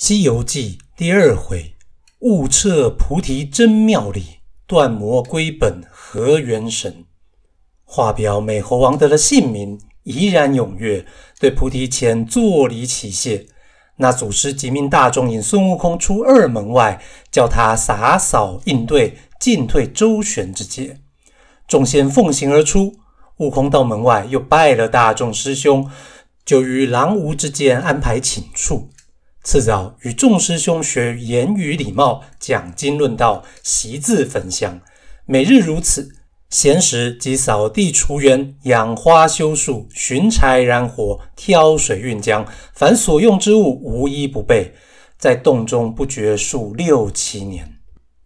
《西游记》第二回，悟彻菩提真妙理，断魔归本合元神。话表美猴王得了姓名，怡然踊跃，对菩提前坐礼起谢。那祖师即命大众引孙悟空出二门外，叫他洒扫应对，进退周旋之阶。众仙奉行而出。悟空到门外，又拜了大众师兄，就于狼窝之间安排寝处。次早与众师兄学言语礼貌，讲经论道，习字焚香，每日如此。闲时即扫地除园，养花修树，寻柴燃火，挑水运浆，凡所用之物，无一不备。在洞中不觉数六七年。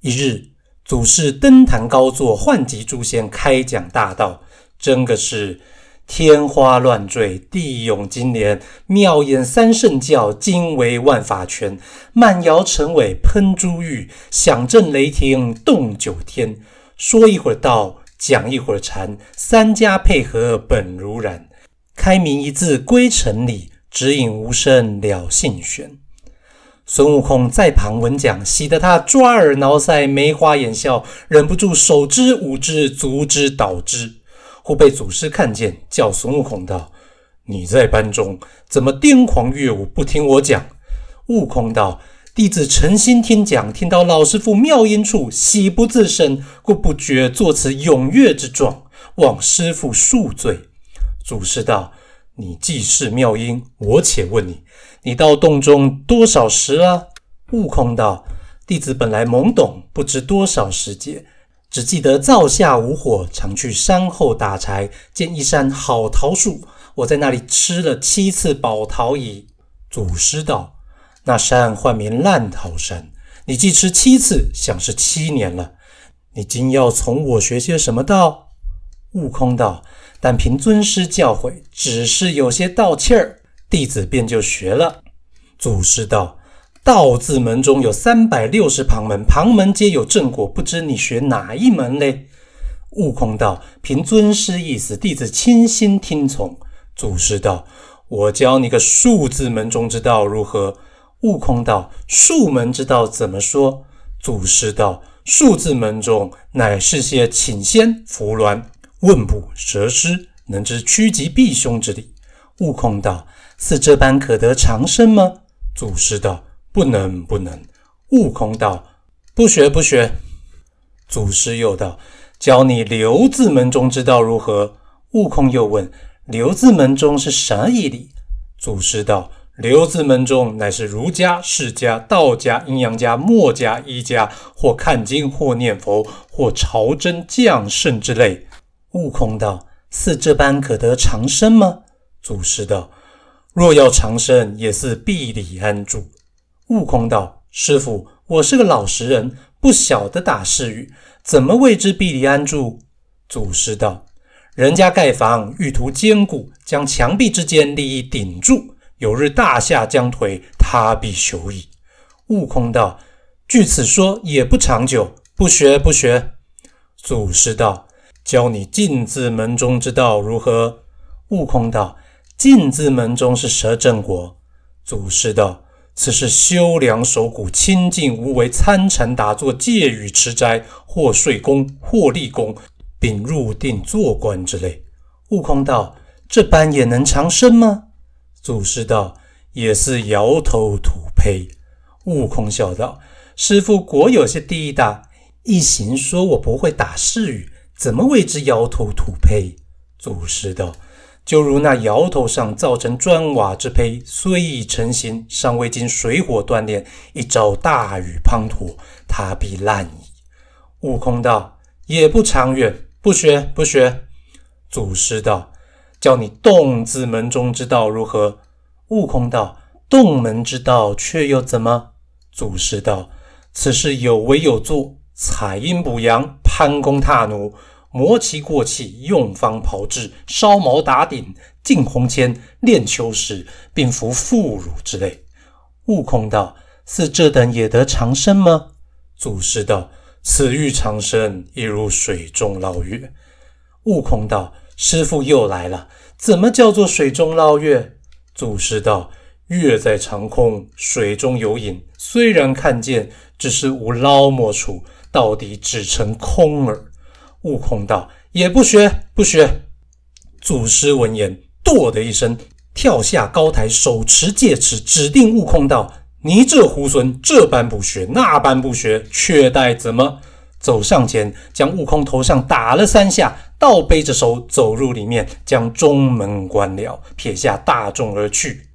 一日，祖师登坛高坐，唤集诸仙开讲大道，真个是。天花乱坠，地涌金莲；妙演三圣教，经为万法全。慢摇尘尾喷珠玉，响震雷霆动九天。说一会儿道，讲一会儿禅，三家配合本如然。开明一字归尘里，指引无声了性玄。孙悟空在旁闻讲，喜得他抓耳挠腮，梅花眼笑，忍不住手之舞之，足之蹈之。或被祖师看见，叫孙悟空道：“你在班中怎么癫狂乐舞，不听我讲？”悟空道：“弟子诚心听讲，听到老师傅妙音处，喜不自胜，故不觉作此踊跃之状。望师傅恕罪。”祖师道：“你既是妙音，我且问你：你到洞中多少时了？”悟空道：“弟子本来懵懂，不知多少时节。”只记得灶下无火，常去山后打柴，见一山好桃树，我在那里吃了七次宝桃矣。祖师道：“那山唤名烂桃山，你既吃七次，想是七年了。你今要从我学些什么道？”悟空道：“但凭尊师教诲，只是有些道气儿，弟子便就学了。”祖师道。道字门中有三百六十旁门，旁门皆有正果。不知你学哪一门嘞？悟空道：“凭尊师意思，弟子倾心听从。”祖师道：“我教你个数字门中之道，如何？”悟空道：“数门之道怎么说？”祖师道：“数字门中，乃是些请仙伏鸾、问卜蛇师，能知趋吉避凶之理。”悟空道：“似这般可得长生吗？”祖师道：不能，不能。悟空道：“不学，不学。”祖师又道：“教你留字门中之道如何？”悟空又问：“留字门中是啥意理？”祖师道：“留字门中乃是儒家、释家、道家、阴阳家、墨家医家，或看经，或念佛，或朝真降圣之类。”悟空道：“似这般可得长生吗？”祖师道：“若要长生，也是必里安住。”悟空道：“师傅，我是个老实人，不晓得打世语，怎么为之避离安住？”祖师道：“人家盖房欲图坚固，将墙壁之间立一顶柱，有日大厦将颓，他必朽矣。”悟空道：“据此说也不长久，不学不学。”祖师道：“教你进字门中之道如何？”悟空道：“进字门中是蛇正国。”祖师道。此是修梁守古、清净无为，参禅打坐，借雨持斋，或睡功，或立功，并入定做观之类。悟空道：“这般也能长生吗？”祖师道：“也是摇头土呸。”悟空笑道：“师傅果有些低大。”一行说：“我不会打誓语，怎么为之摇头土呸？”祖师道。就如那窑头上造成砖瓦之胚，虽已成型，尚未经水火锻炼，一朝大雨滂沱，它必烂矣。悟空道：“也不长远，不学，不学。”祖师道：“教你洞字门中之道如何？”悟空道：“洞门之道却又怎么？”祖师道：“此事有为有作，采阴补阳，攀弓踏弩。”磨其过气，用方炮制，烧毛打顶，浸红铅，炼秋石，并服妇乳之类。悟空道：“似这等也得长生吗？”祖师道：“此欲长生，亦如水中捞月。”悟空道：“师傅又来了，怎么叫做水中捞月？”祖师道：“月在长空，水中有影，虽然看见，只是无捞摸处，到底只成空耳。”悟空道：“也不学，不学。”祖师闻言，跺的一声，跳下高台，手持戒尺，指定悟空道：“你这猢狲，这般不学，那般不学，却待怎么？”走上前，将悟空头上打了三下，倒背着手走入里面，将中门关了，撇下大众而去。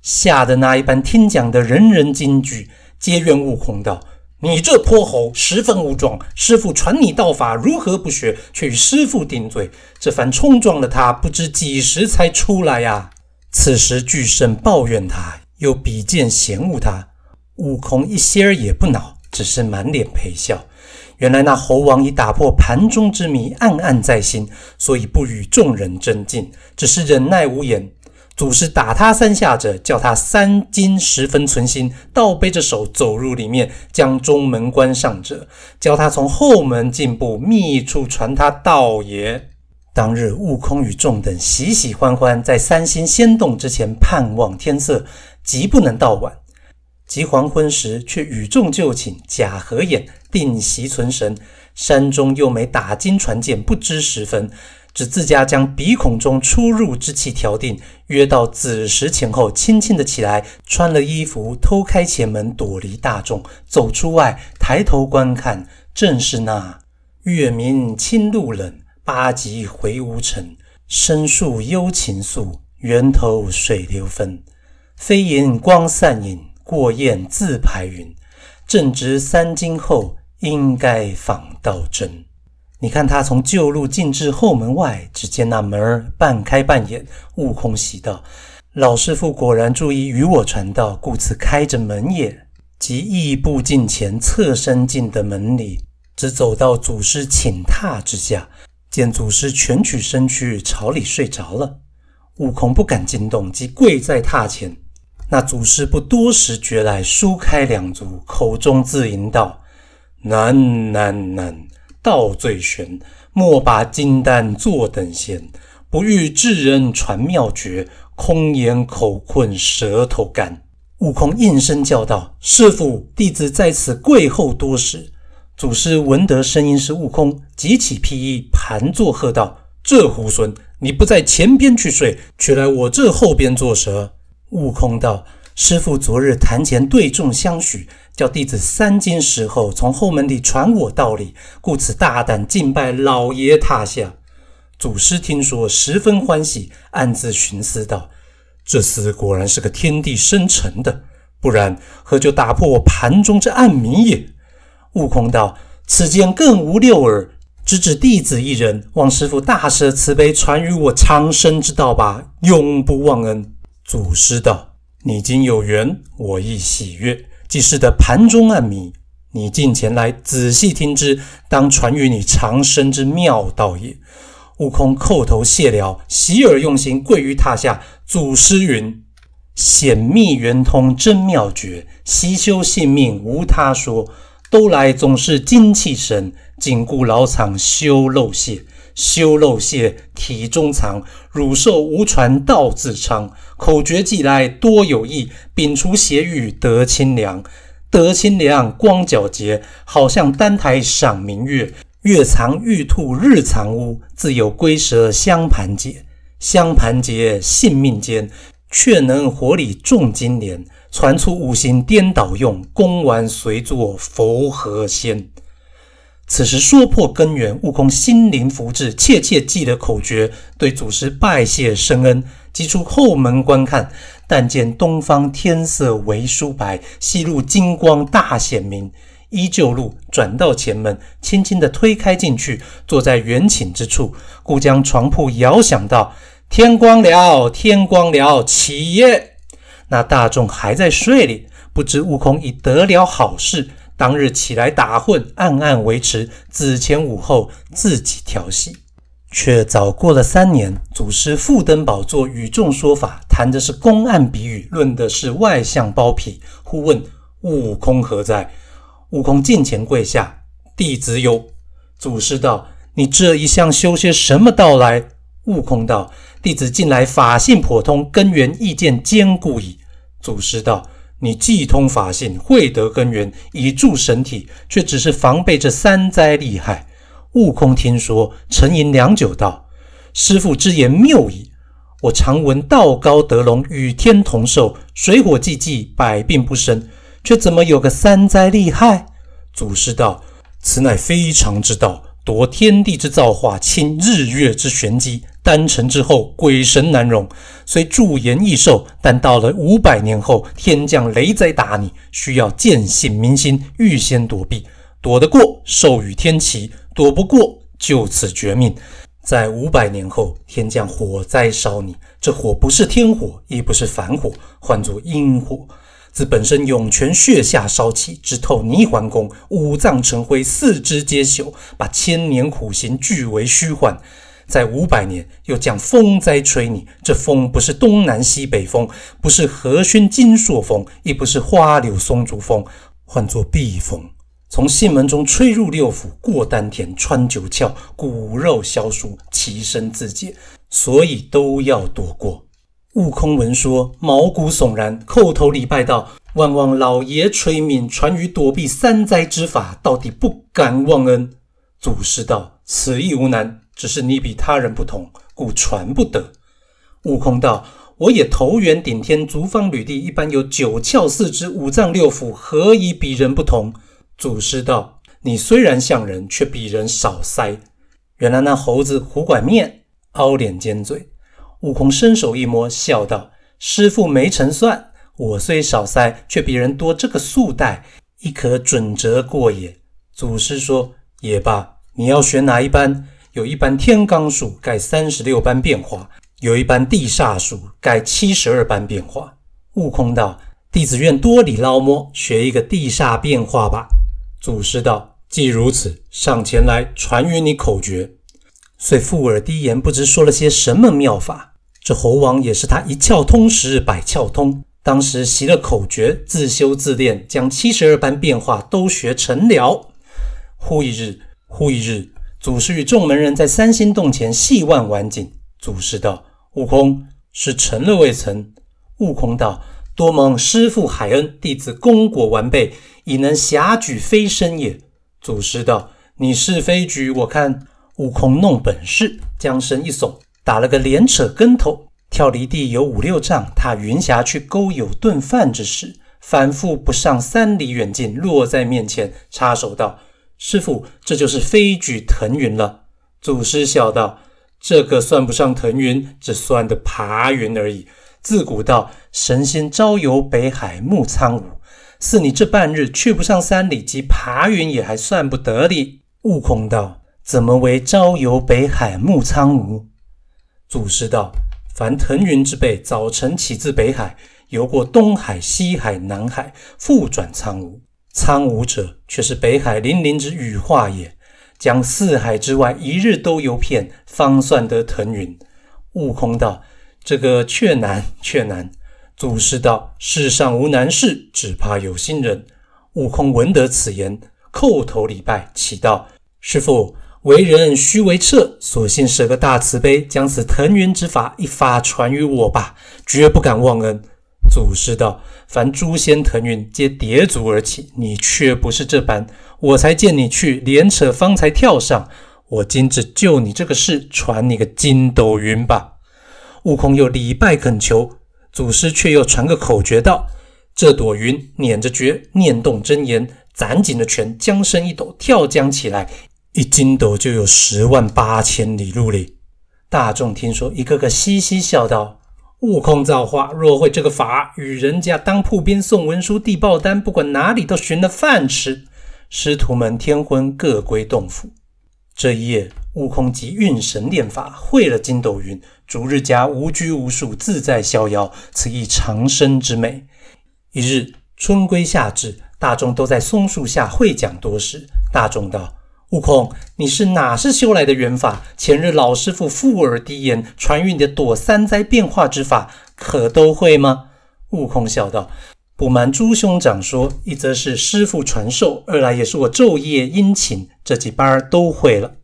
吓得那一班听讲的人人惊惧，皆怨悟空道。你这泼猴，十分无状！师傅传你道法，如何不学，却与师傅顶嘴？这番冲撞了他，不知几时才出来呀！此时巨圣抱怨他，又比剑嫌恶他。悟空一些儿也不恼，只是满脸陪笑。原来那猴王已打破盘中之谜，暗暗在心，所以不与众人争竞，只是忍耐无言。祖师打他三下者，叫他三金十分存心；倒背着手走入里面，将中门关上者，教他从后门进步密处传他道也。当日悟空与众等喜喜欢欢，在三星仙洞之前盼望天色，急不能到晚。及黄昏时，却与众就寝，假合眼定席存神。山中又没打金船剑，不知时分。使自家将鼻孔中出入之气调定，约到子时前后，轻轻的起来，穿了衣服，偷开前门，躲离大众，走出外，抬头观看，正是那月明清露冷，八极回无尘，深树幽禽宿，源头水流分，飞萤光散影，过雁自排云，正值三更后，应该访道真。你看他从旧路进至后门外，只见那门儿半开半掩。悟空喜道：“老师父果然注意与我传道，故此开着门也。”即亦步进前，侧身进的门里，直走到祖师寝榻之下，见祖师蜷曲身躯朝里睡着了。悟空不敢惊动，即跪在榻前。那祖师不多时觉来，舒开两足，口中自吟道：“南南南。”道最玄，莫把金丹坐等闲。不遇智人传妙诀，空言口困舌头干。悟空应声叫道：“师傅，弟子在此跪候多时。”祖师闻得声音是悟空，即起披衣，盘坐喝道：“这猢狲，你不在前边去睡，却来我这后边做蛇？”悟空道：“师傅，昨日坛前对众相许。”叫弟子三更时候，从后门里传我道理，故此大胆敬拜老爷塔下。祖师听说，十分欢喜，暗自寻思道：“这厮果然是个天地生成的，不然何就打破我盘中之暗谜也？”悟空道：“此间更无六耳，只指弟子一人，望师傅大舍慈悲，传与我长生之道吧，永不忘恩。”祖师道：“你今有缘，我亦喜悦。”即是的盘中暗米，你近前来仔细听之，当传与你长生之妙道也。悟空叩头谢了，洗耳用心跪于榻下。祖师云：显密圆通真妙诀，悉修性命无他说。都来总是精气神，紧固牢藏修漏泄。修漏泄体中藏，汝受无传道自昌。口诀记来多有益，摒除邪欲得清凉，得清凉光皎洁，好像丹台赏明月。月藏玉兔日藏乌，自有龟蛇相盘结，相盘结性命坚，却能活里种金莲。传出五行颠倒用，功完随作佛和仙。此时说破根源，悟空心灵福至，切切记得口诀，对祖师拜谢深恩。急出后门观看，但见东方天色为疏白，西路金光大显明。依旧路转到前门，轻轻地推开进去，坐在圆寝之处，故将床铺遥想到天光了，天光了，起夜。那大众还在睡里，不知悟空已得了好事。当日起来打混，暗暗维持，子前午后自己调戏。却早过了三年，祖师复登宝座，与众说法，谈的是公案比喻，论的是外相包庇。忽问悟空何在？悟空近前跪下，弟子有。祖师道：“你这一向修些什么道来？”悟空道：“弟子近来法性颇通，根源意见坚固矣。”祖师道：“你既通法性，会得根源，以助神体，却只是防备这三灾厉害。”悟空听说，沉吟良久，道：“师傅之言谬矣。我常闻道高德隆，与天同寿，水火寂寂，百病不生，却怎么有个三灾厉害？”祖师道：“此乃非常之道，夺天地之造化，侵日月之玄机。丹成之后，鬼神难容。虽驻颜益寿，但到了五百年后，天降雷灾打你，需要见性明心，预先躲避。”躲得过兽雨天齐，躲不过就此绝命。在五百年后，天降火灾烧你，这火不是天火，亦不是凡火，唤作阴火，自本身涌泉穴下烧起，直透泥环宫，五脏成灰，四肢皆朽，把千年苦行俱为虚幻。在五百年，又降风灾吹你，这风不是东南西北风，不是和熏金朔风，亦不是花柳松竹风，唤作避风。从心门中吹入六腑，过丹田，穿九窍，骨肉消疏，其身自解，所以都要躲过。悟空闻说，毛骨悚然，叩头礼拜道：“万望老爷垂悯，传于躲避三灾之法，到底不敢忘恩。”祖师道：“此亦无难，只是你比他人不同，故传不得。”悟空道：“我也头圆顶天，足方履地，一般有九窍四肢，五脏六腑，何以比人不同？”祖师道：“你虽然像人，却比人少腮。原来那猴子虎拐面、凹脸尖嘴。”悟空伸手一摸，笑道：“师傅没成算，我虽少腮，却比人多这个素带，亦可准则过也。”祖师说：“也罢，你要学哪一班？有一班天罡数，盖三十六般变化；有一班地煞数，盖七十二般变化。”悟空道：“弟子愿多里捞摸，学一个地煞变化吧。”祖师道：“既如此，上前来传与你口诀。”遂附耳低言，不知说了些什么妙法。这猴王也是他一窍通时百窍通，当时习了口诀，自修自练，将七十二般变化都学成了。忽一日，忽一日，祖师与众门人在三星洞前细望晚景。祖师道：“悟空，是成了未曾？”悟空道。多蒙师父海恩，弟子功果完备，已能侠举飞身也。祖师道：“你是飞举？”我看悟空弄本事，将身一耸，打了个连扯跟头，跳离地有五六丈，踏云霞去勾友顿饭之时，反复不上三里远近，落在面前，插手道：“师傅，这就是飞举腾云了。”祖师笑道：“这个算不上腾云，只算的爬云而已。”自古道神仙朝游北海暮苍梧，似你这半日去不上三里，即爬云也还算不得哩。悟空道：“怎么为朝游北海暮苍梧？”祖师道：“凡腾云之辈，早晨起自北海，游过东海、西海、南海，复转苍梧。苍梧者，却是北海粼粼之羽化也。将四海之外一日都游遍，方算得腾云。”悟空道。这个却难，却难。祖师道：“世上无难事，只怕有心人。”悟空闻得此言，叩头礼拜，祈道：“师傅，为人须为彻，索性舍个大慈悲，将此腾云之法一法传于我吧，绝不敢忘恩。”祖师道：“凡诸仙腾云，皆叠足而起，你却不是这般，我才见你去连扯方才跳上。我今只救你这个事，传你个筋斗云吧。”悟空又礼拜恳求，祖师却又传个口诀道：“这朵云捻着诀，念动真言，攒紧了拳，将身一抖，跳江起来，一筋斗就有十万八千里路哩。”大众听说，一个个嘻嘻笑道：“悟空造化，若会这个法，与人家当铺边送文书、递报单，不管哪里都寻得饭吃。”师徒们天昏各归洞府。这一夜，悟空即运神练法，会了筋斗云。逐日家无拘无束，自在逍遥，此亦长生之美。一日春归夏至，大众都在松树下会讲多时。大众道：“悟空，你是哪是修来的缘法？前日老师傅附耳低言，传与你躲三灾变化之法，可都会吗？”悟空笑道：“不瞒诸兄长说，一则是师傅传授，二来也是我昼夜殷勤，这几般儿都会了。”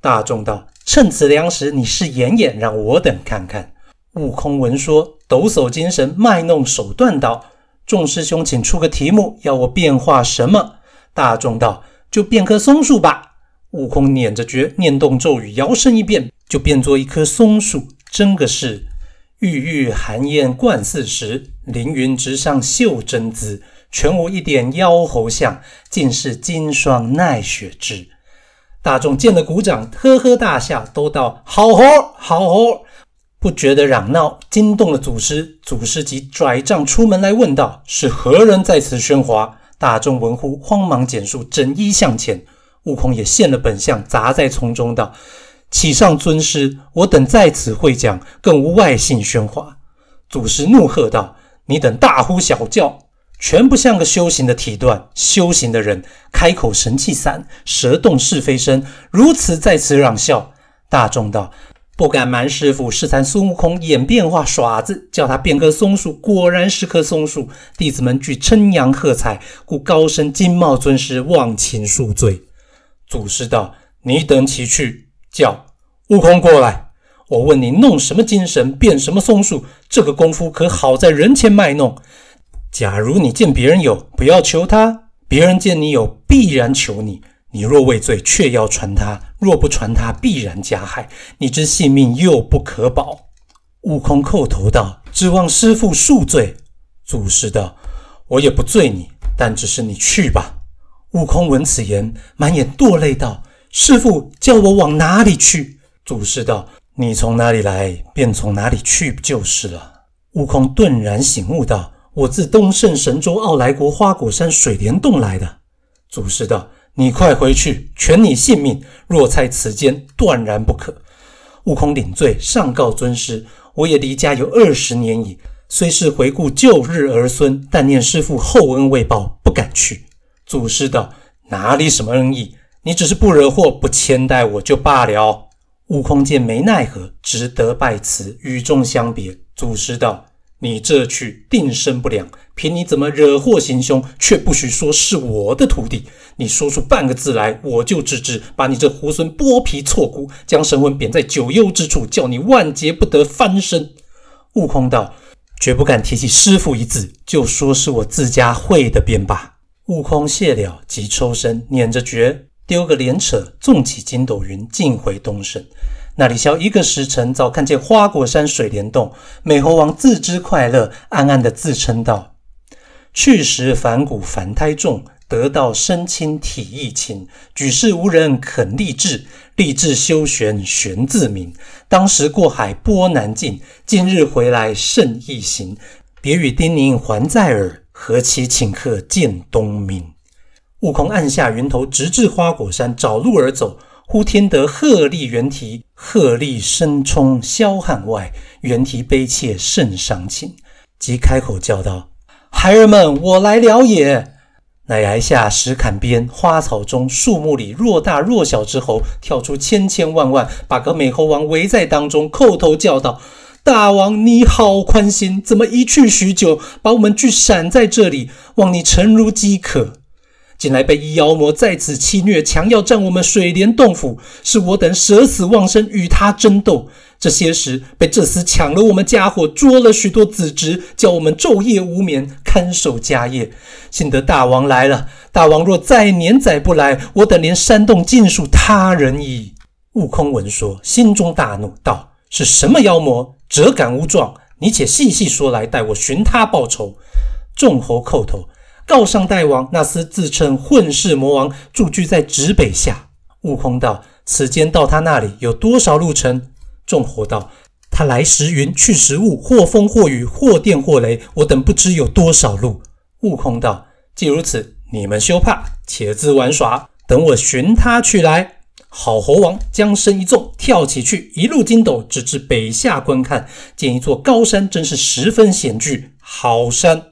大众道。趁此良时，你是演演，让我等看看。悟空闻说，抖擞精神，卖弄手段道：“众师兄，请出个题目，要我变化什么？”大众道：“就变棵松树吧。”悟空捻着诀，念动咒语，摇身一变，就变作一棵松树。真个是郁郁寒烟贯四时，凌云直上秀真姿，全无一点妖猴相，尽是金霜耐雪枝。大众见了，鼓掌，呵呵大笑，都道：“好猴，好猴！”不觉得嚷闹，惊动了祖师。祖师即拽杖出门来问道：“是何人在此喧哗？”大众闻呼，慌忙减速，整衣向前。悟空也现了本相，砸在丛中道：“启上尊师，我等在此会讲，更无外姓喧哗。”祖师怒喝道：“你等大呼小叫！”全不像个修行的体段，修行的人开口神气散，舌动是非生，如此在此嚷笑。大众道：“不敢瞒师傅，试探孙悟空演变化耍子，叫他变棵松树，果然是棵松树。”弟子们俱称扬喝彩，故高声金茂尊师忘情恕罪。祖师道：“你等起去叫悟空过来，我问你弄什么精神变什么松树，这个功夫可好在人前卖弄？”假如你见别人有，不要求他；别人见你有，必然求你。你若畏罪，却要传他；若不传他，必然加害。你之性命又不可保。悟空叩头道：“指望师父恕罪。”祖师道：“我也不罪你，但只是你去吧。”悟空闻此言，满眼堕泪道：“师父叫我往哪里去？”祖师道：“你从哪里来，便从哪里去就是了。”悟空顿然醒悟道。我自东胜神州傲来国花果山水帘洞来的，祖师道：“你快回去，全你性命。若在此间，断然不可。”悟空领罪，上告尊师：“我也离家有二十年矣，虽是回顾旧日儿孙，但念师父厚恩未报，不敢去。”祖师道：“哪里什么恩义？你只是不惹祸，不牵带我就罢了。”悟空见没奈何，只得拜辞，与众相别。祖师道。你这去定身不良，凭你怎么惹祸行凶，却不许说是我的徒弟。你说出半个字来，我就治治，把你这猢狲剥皮挫骨，将神魂贬在九幽之处，叫你万劫不得翻身。悟空道：绝不敢提起师父一字，就说是我自家会的便罢。悟空谢了，即抽身，捻着诀，丢个连扯，纵起筋斗云，径回东胜。那里消一个时辰，早看见花果山水帘洞。美猴王自知快乐，暗暗的自称道：“去时凡骨凡胎重，得道身轻体亦轻。举世无人肯立志，立志修玄玄自明。当时过海波难尽，今日回来甚易行。别与叮咛还在耳，何期请客见东明。”悟空按下云头，直至花果山，找路而走。忽天得鹤唳猿啼，鹤唳声冲霄汉外，猿啼悲切甚伤情。即开口叫道：“孩儿们，我来了也！”乃崖下石坎边、花草中、树木里，若大若小之猴，跳出千千万万，把个美猴王围在当中，叩头叫道：“大王，你好宽心！怎么一去许久，把我们聚散在这里？望你诚如饥渴。”近来被妖魔在此欺虐，强要占我们水帘洞府，是我等舍死忘生与他争斗。这些时被这厮抢了我们家伙，捉了许多子侄，叫我们昼夜无眠看守家业。幸得大王来了，大王若再年载不来，我等连山洞尽属他人矣。悟空闻说，心中大怒，道：“是什么妖魔，折敢无状？你且细细说来，待我寻他报仇。”众猴叩头。告上大王，那厮自称混世魔王，驻居在直北下。悟空道：“此间到他那里有多少路程？”众猴道：“他来时云，去时雾，或风或雨，或电或雷，我等不知有多少路。”悟空道：“既如此，你们休怕，且自玩耍，等我寻他去来。”好猴王将身一纵，跳起去，一路筋斗，直至北下观看，见一座高山，真是十分险峻，好山。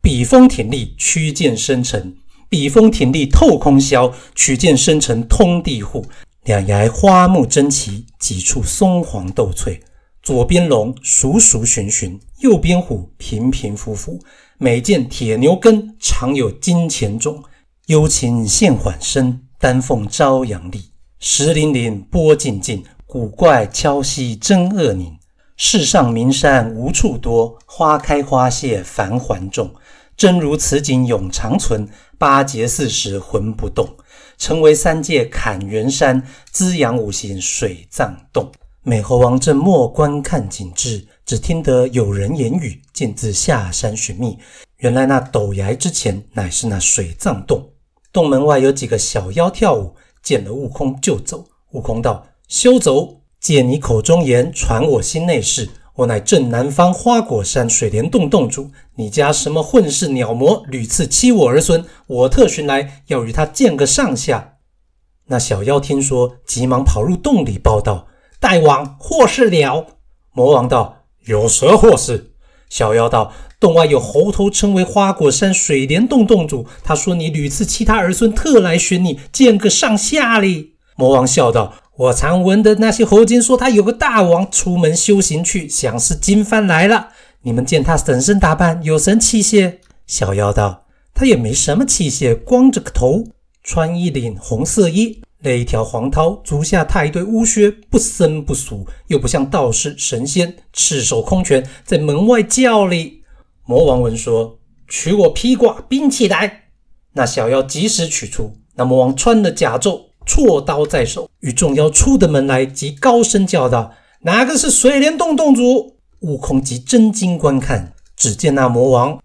笔锋挺立，曲剑深沉；笔锋挺立，透空霄；曲剑深沉，通地户。两崖花木争奇，几处松黄斗翠。左边龙熟熟寻寻，右边虎平平伏伏。每见铁牛根，常有金钱种。幽禽现缓声，丹凤朝阳丽。石林林，波静静，古怪敲溪真恶狞。世上名山无处多，花开花谢繁环众。真如此景永长存，八节四时魂不动，成为三界砍元山，滋养五行水藏洞。美猴王正默观看景致，只听得有人言语，径自下山寻觅。原来那陡崖之前乃是那水藏洞，洞门外有几个小妖跳舞，见了悟空就走。悟空道：“休走，借你口中言，传我心内事。”我乃正南方花果山水帘洞洞主，你家什么混世鸟魔屡次欺我儿孙，我特寻来要与他见个上下。那小妖听说，急忙跑入洞里报道：“大王，祸事了！”魔王道：“有什祸事？”小妖道：“洞外有猴头，称为花果山水帘洞洞主，他说你屡次欺他儿孙，特来寻你见个上下哩。”魔王笑道。我常闻的那些猴精说，他有个大王出门修行去，想是金幡来了。你们见他整身打扮，有什器械？小妖道：他也没什么器械，光着个头，穿一领红色衣，勒一条黄绦，足下踏一对乌靴，不僧不俗，又不像道士神仙，赤手空拳在门外叫哩。魔王闻说，取我披挂兵器来。那小妖及时取出那魔王穿的甲胄。锉刀在手，与众妖出得门来，即高声叫道：“哪个是水帘洞洞主？”悟空即真经观看，只见那魔王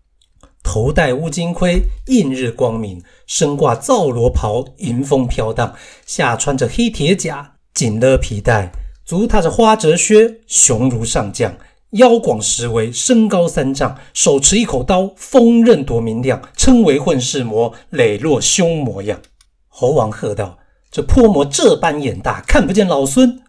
头戴乌金盔，映日光明；身挂皂罗袍，迎风飘荡；下穿着黑铁甲，紧勒皮带；足踏着花折靴，雄如上将，腰广十围，身高三丈，手持一口刀，锋刃夺明亮，称为混世魔，磊落凶模样。猴王喝道。这泼魔这般眼大，看不见老孙。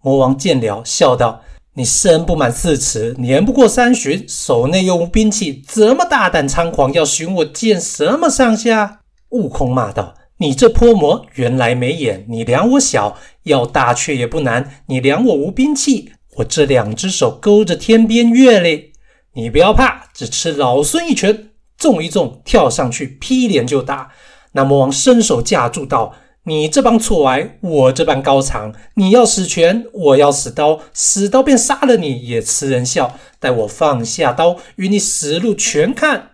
魔王见了，笑道：“你身不满四尺，年不过三旬，手内又无兵器，怎么大胆猖狂，要寻我见什么上下？”悟空骂道：“你这泼魔，原来没眼！你量我小，要大却也不难。你量我无兵器，我这两只手勾着天边月嘞！你不要怕，只吃老孙一拳，纵一纵，跳上去劈脸就打。”那魔王伸手架住道。你这帮错矮，我这般高长。你要死拳，我要死刀，死刀便杀了你，也吃人笑。待我放下刀，与你死路全看。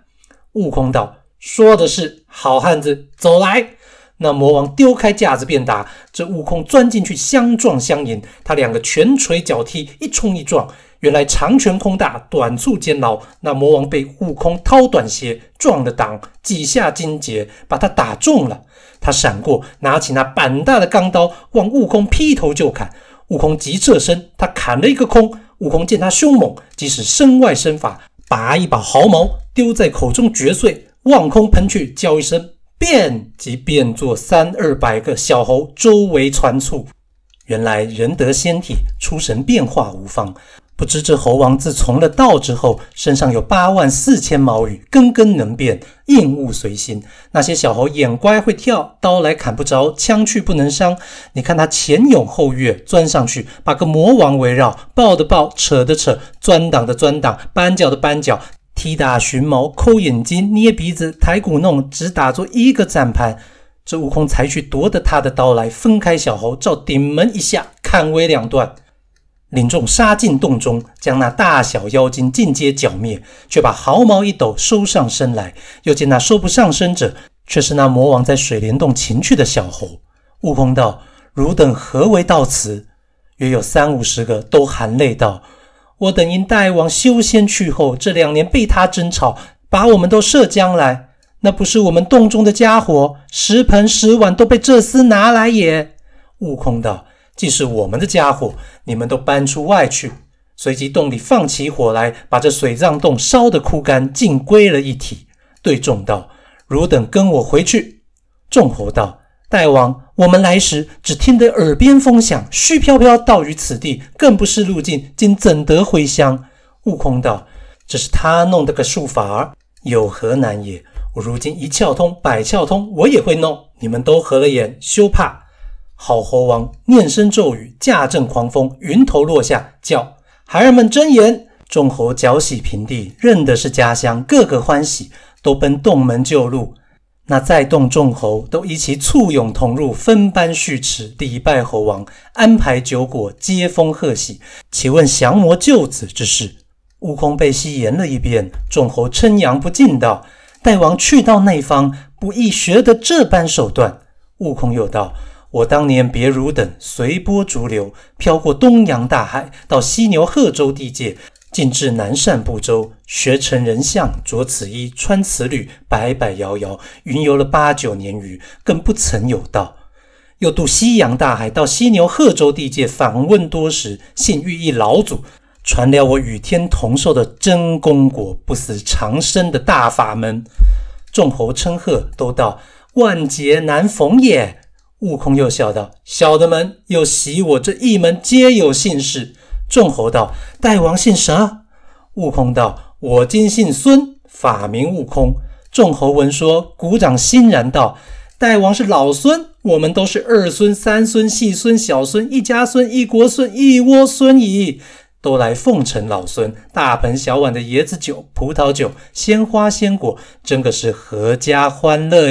悟空道：“说的是，好汉子，走来。”那魔王丢开架子便打，这悟空钻进去相撞相迎，他两个拳锤脚踢，一冲一撞。原来长拳空大，短促兼牢。那魔王被悟空掏短鞋撞了挡，几下金结把他打中了。他闪过，拿起那板大的钢刀，望悟空劈头就砍。悟空急侧身，他砍了一个空。悟空见他凶猛，即使身外身法，拔一把毫毛，丢在口中嚼碎，望空喷去，叫一声变，即变作三二百个小猴，周围传簇。原来人得仙体，出神变化无方。不知这猴王自从了道之后，身上有八万四千毛羽，根根能变，应物随心。那些小猴眼乖，会跳刀来砍不着，枪去不能伤。你看他前涌后跃，钻上去，把个魔王围绕，抱的抱，扯的扯，钻挡的钻挡，扳脚的扳脚，踢打寻毛，抠眼睛，捏鼻子，抬骨弄，只打作一个战盘。这悟空才去夺得他的刀来，分开小猴，照顶门一下，砍为两段。领众杀进洞中，将那大小妖精尽皆剿灭，却把毫毛一抖，收上身来。又见那收不上身者，却是那魔王在水帘洞擒去的小猴。悟空道：“汝等何为到此？”约有三五十个都含泪道：“我等因大王修仙去后，这两年被他争吵，把我们都射将来。那不是我们洞中的家伙，十盆十碗都被这厮拿来也。”悟空道。既是我们的家伙，你们都搬出外去。随即洞里放起火来，把这水藏洞烧得枯干，尽归了一体。对众道：“汝等跟我回去。”众猴道：“大王，我们来时只听得耳边风响，虚飘飘到于此地，更不是路径，今怎得回乡？”悟空道：“这是他弄的个术法儿，有何难也？我如今一窍通，百窍通，我也会弄。你们都合了眼，休怕。”好猴王念声咒语，驾阵狂风，云头落下，叫孩儿们睁眼。众猴脚喜平地，认的是家乡，个个欢喜，都奔洞门就路。那在洞众猴都一齐簇拥同入，分班序齿，礼拜猴王，安排酒果，接风贺喜。且问降魔救子之事。悟空被戏言了一遍，众猴称扬不尽，道：“大王去到那方，不易学得这般手段。”悟空又道。我当年别汝等，随波逐流，漂过东洋大海，到犀牛贺州地界，进至南赡部洲，学成人相，着此衣，穿此履，摆摆摇摇，云游了八九年余，更不曾有道。又渡西洋大海，到犀牛贺州地界，访问多时，幸遇一老祖，传了我与天同寿的真功果，不死长生的大法门。众猴称贺，都道万劫难逢也。悟空又笑道：“小的们又喜我这一门皆有姓氏。”众猴道：“大王姓啥？”悟空道：“我今姓孙，法名悟空。”众猴闻说，鼓掌欣然道：“大王是老孙，我们都是二孙、三孙、细孙、小孙、一家孙、一国孙、一窝孙矣，都来奉承老孙。大盆小碗的椰子酒、葡萄酒，鲜花鲜果，真的是合家欢乐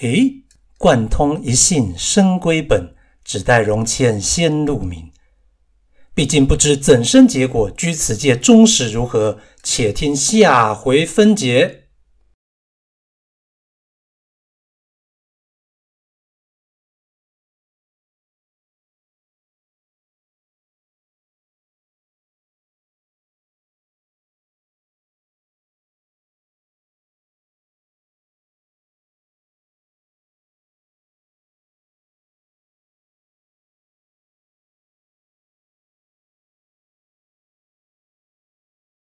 诶，贯通一性生归本，只待融嵌先露明。毕竟不知怎生结果，居此界终始如何？且听下回分解。